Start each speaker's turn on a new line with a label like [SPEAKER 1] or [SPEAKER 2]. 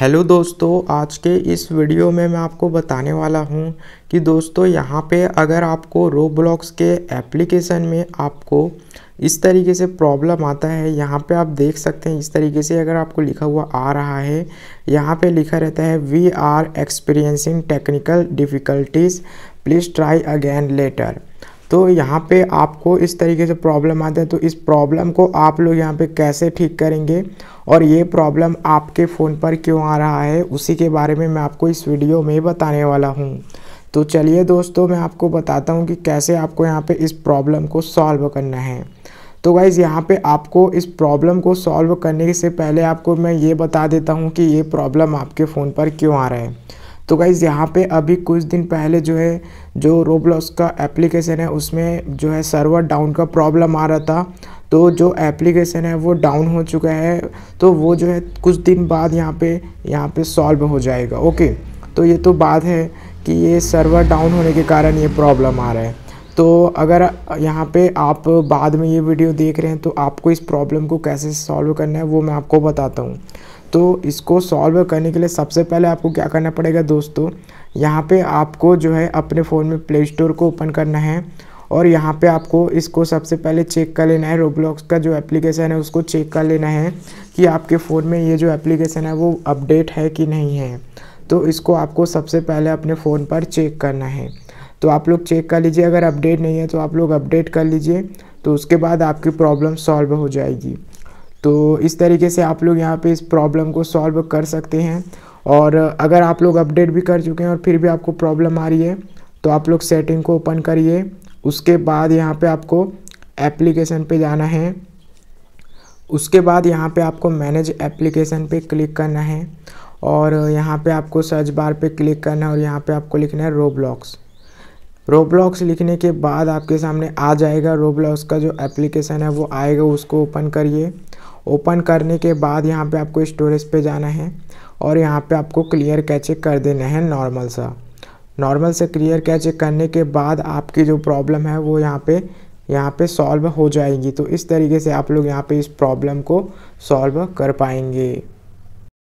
[SPEAKER 1] hello दोस्तों आज के इस वीडियो में मैं आपको बताने वाला हूं कि दोस्तों यहां पे अगर आपको रो ब्लॉक्स के एप्लीकेशन में आपको इस तरीके से प्रॉब्लम आता है यहाँ पे आप देख सकते हैं इस तरीके से अगर आपको लिखा हुआ आ रहा है यहाँ पे लिखा रहता है we are experiencing technical difficulties please try again later तो यहाँ पे आपको इस तरीके से प्रॉब्लम आते हैं तो इस प्रॉब्लम को आप लोग यहाँ पे कैसे ठीक करेंगे और ये प्रॉब्लम आपके फ़ोन पर क्यों आ रहा है उसी के बारे में मैं आपको इस वीडियो में बताने वाला हूँ तो चलिए दोस्तों मैं आपको बताता हूँ कि कैसे आपको यहाँ पर इस प्रॉब्लम को सॉल्व करना है तो गाइज़ यहाँ पे आपको इस प्रॉब्लम को सॉल्व करने से पहले आपको मैं ये बता देता हूँ कि ये प्रॉब्लम आपके फ़ोन पर क्यों आ रहा है तो गाइज़ यहाँ पे अभी कुछ दिन पहले जो है जो रोबलॉस का एप्लीकेशन है उसमें जो है सर्वर डाउन का प्रॉब्लम आ रहा था तो जो एप्लीकेशन है वो डाउन हो चुका है तो वो जो है कुछ दिन बाद यहाँ पे यहाँ पे सॉल्व हो जाएगा ओके तो ये तो बात है कि ये सर्वर डाउन होने के कारण ये प्रॉब्लम आ रहा है तो अगर यहाँ पे आप बाद में ये वीडियो देख रहे हैं तो आपको इस प्रॉब्लम को कैसे सॉल्व करना है वो मैं आपको बताता हूँ तो इसको सॉल्व करने के लिए सबसे पहले आपको क्या करना पड़ेगा दोस्तों यहाँ पे आपको जो है अपने फ़ोन में प्ले स्टोर को ओपन करना है और यहाँ पे आपको इसको सबसे पहले चेक कर लेना है रोब्लॉक्स का जो एप्लीकेशन है उसको चेक कर लेना है कि आपके फ़ोन में ये जो एप्लीकेशन है वो अपडेट है कि नहीं है तो इसको आपको सबसे पहले अपने फ़ोन पर चेक करना है तो आप लोग चेक कर लीजिए अगर अपडेट नहीं है तो आप लोग अपडेट कर लीजिए तो उसके बाद आपकी प्रॉब्लम सॉल्व हो जाएगी तो इस तरीके से आप लोग यहाँ पे इस प्रॉब्लम को सॉल्व कर सकते हैं और अगर आप लोग अपडेट भी कर चुके हैं और फिर भी आपको प्रॉब्लम आ रही है तो आप लोग सेटिंग को ओपन करिए उसके बाद यहाँ पे आपको एप्लीकेशन पे जाना है उसके बाद यहाँ पे आपको मैनेज एप्लीकेशन पे क्लिक करना है और यहाँ पे आपको सर्च बार पे क्लिक करना है और यहाँ पे आपको लिखना है रोब्लॉक्स रोब्लॉक्स लिखने के बाद आपके सामने आ जाएगा रोब्लॉक्स का जो एप्लीकेशन है वो आएगा उसको ओपन करिए ओपन करने के बाद यहाँ पे आपको स्टोरेज पे जाना है और यहाँ पे आपको क्लियर कैचे कर देना है नॉर्मल सा नॉर्मल से क्लियर कैचे करने के बाद आपकी जो प्रॉब्लम है वो यहाँ पे यहाँ पे सॉल्व हो जाएगी तो इस तरीके से आप लोग यहाँ पे इस प्रॉब्लम को सॉल्व कर पाएंगे